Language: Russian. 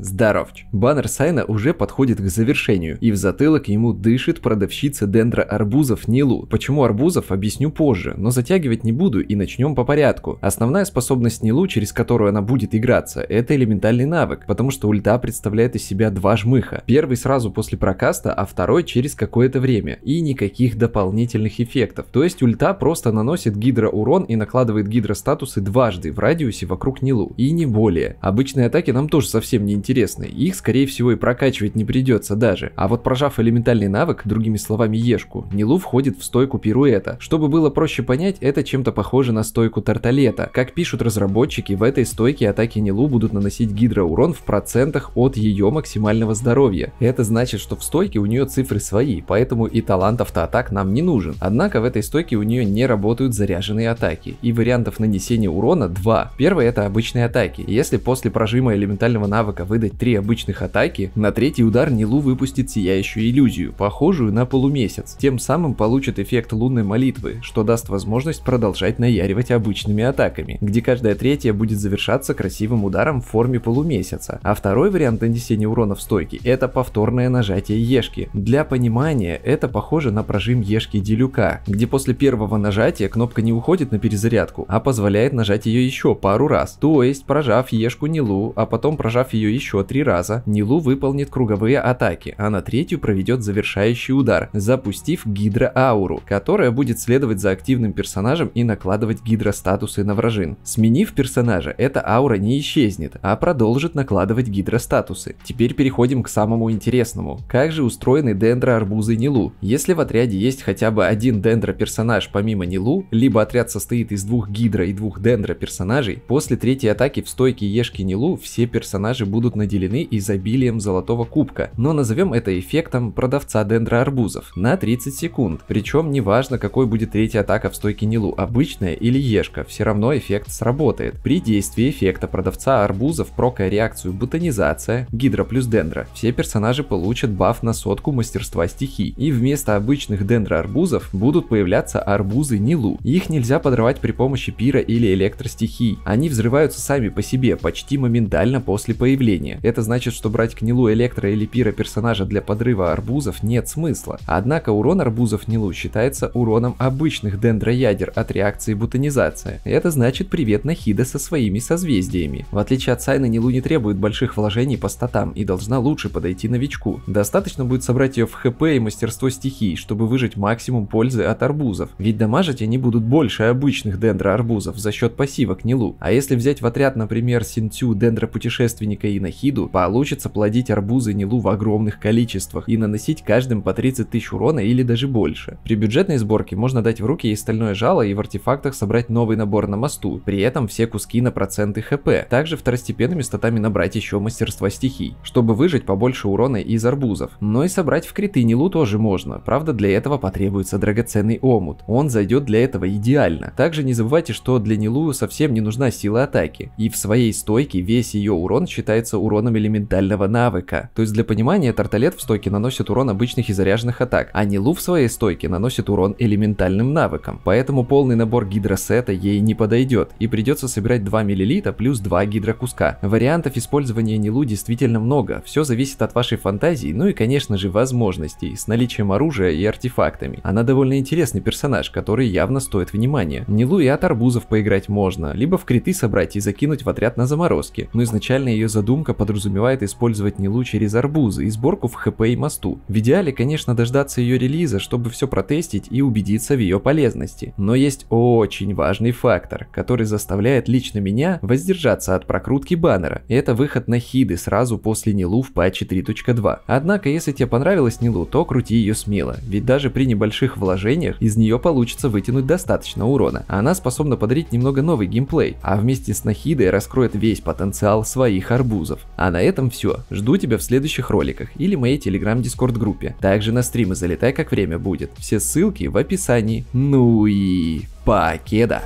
Здоровч. Баннер Сайна уже подходит к завершению, и в затылок ему дышит продавщица дендра арбузов Нилу. Почему арбузов, объясню позже, но затягивать не буду и начнем по порядку. Основная способность Нилу, через которую она будет играться, это элементальный навык, потому что ульта представляет из себя два жмыха. Первый сразу после прокаста, а второй через какое-то время. И никаких дополнительных эффектов. То есть ульта просто наносит гидро урон и накладывает гидростатусы дважды в радиусе вокруг Нилу. И не более. Обычные атаки нам тоже совсем не интересны интересные, их, скорее всего, и прокачивать не придется даже. А вот прожав элементальный навык, другими словами ешку, Нилу входит в стойку пируэта. Чтобы было проще понять, это чем-то похоже на стойку тарталета. Как пишут разработчики, в этой стойке атаки Нилу будут наносить гидроурон в процентах от ее максимального здоровья. Это значит, что в стойке у нее цифры свои, поэтому и талант автоатак нам не нужен. Однако в этой стойке у нее не работают заряженные атаки, и вариантов нанесения урона два. Первый это обычные атаки. Если после прожима элементального навыка вы выдать три обычных атаки, на третий удар Нилу выпустит сияющую иллюзию, похожую на полумесяц. Тем самым получит эффект лунной молитвы, что даст возможность продолжать наяривать обычными атаками, где каждая третья будет завершаться красивым ударом в форме полумесяца. А второй вариант нанесения урона в стойке – это повторное нажатие Ешки. Для понимания, это похоже на прожим Ешки Делюка, где после первого нажатия кнопка не уходит на перезарядку, а позволяет нажать ее еще пару раз. То есть, прожав Ешку Нилу, а потом прожав ее еще еще три раза, Нилу выполнит круговые атаки, а на третью проведет завершающий удар, запустив гидроауру, которая будет следовать за активным персонажем и накладывать гидростатусы на вражин. Сменив персонажа, эта аура не исчезнет, а продолжит накладывать гидростатусы. Теперь переходим к самому интересному. Как же устроены дендро-арбузы Нилу? Если в отряде есть хотя бы один дендро-персонаж помимо Нилу, либо отряд состоит из двух гидро и двух дендро-персонажей, после третьей атаки в стойке Ешки Нилу все персонажи будут наделены изобилием золотого кубка, но назовем это эффектом продавца дендроарбузов на 30 секунд. Причем неважно, какой будет третья атака в стойке Нилу, обычная или Ешка, все равно эффект сработает. При действии эффекта продавца арбузов прокая реакцию бутонизация гидро плюс дендро, все персонажи получат баф на сотку мастерства стихий, и вместо обычных дендро-арбузов будут появляться арбузы Нилу. Их нельзя подрывать при помощи пира или электростихий, они взрываются сами по себе почти моментально после появления значения. Это значит, что брать гнилу электро или Пира персонажа для подрыва арбузов нет смысла. Однако урон арбузов гнилу считается уроном обычных дендроядер от реакции бутонизация. Это значит привет Нахида со своими созвездиями. В отличие от Сайны, Нилу не требует больших вложений по статам и должна лучше подойти новичку. Достаточно будет собрать ее в хп и мастерство стихий, чтобы выжить максимум пользы от арбузов. Ведь дамажить они будут больше обычных дендро арбузов за счет пассива к Нилу. А если взять в отряд, например, Синтю, путешественника и Хиду получится плодить арбузы Нилу в огромных количествах и наносить каждым по 30 тысяч урона или даже больше. При бюджетной сборке можно дать в руки и стальное жало и в артефактах собрать новый набор на мосту, при этом все куски на проценты хп. Также второстепенными статами набрать еще мастерство стихий, чтобы выжить побольше урона из арбузов. Но и собрать в криты Нилу тоже можно, правда для этого потребуется драгоценный омут. Он зайдет для этого идеально. Также не забывайте, что для Нилу совсем не нужна сила атаки, и в своей стойке весь ее урон считается наносится уроном элементального навыка. То есть для понимания, Тарталет в стойке наносит урон обычных и заряженных атак, а Нилу в своей стойке наносит урон элементальным навыкам. Поэтому полный набор гидросета ей не подойдет, и придется собирать 2 мл плюс 2 гидрокуска. Вариантов использования Нилу действительно много, все зависит от вашей фантазии, ну и конечно же возможностей, с наличием оружия и артефактами. Она довольно интересный персонаж, который явно стоит внимания. Нилу и от арбузов поиграть можно, либо в криты собрать и закинуть в отряд на заморозки, но изначально ее задумка штука подразумевает использовать Нилу через а арбузы и сборку в ХП и мосту. В идеале, конечно, дождаться ее релиза, чтобы все протестить и убедиться в ее полезности. Но есть очень важный фактор, который заставляет лично меня воздержаться от прокрутки баннера. Это выход на хиды сразу после Нилу в патче 3.2. Однако, если тебе понравилась Нилу, то крути ее смело, ведь даже при небольших вложениях из нее получится вытянуть достаточно урона. Она способна подарить немного новый геймплей, а вместе с Нахидой раскроет весь потенциал своих арбузов бонусов. А на этом все. Жду тебя в следующих роликах или моей телеграм-дискорд-группе. Также на стримы залетай, как время будет. Все ссылки в описании. Ну и покеда!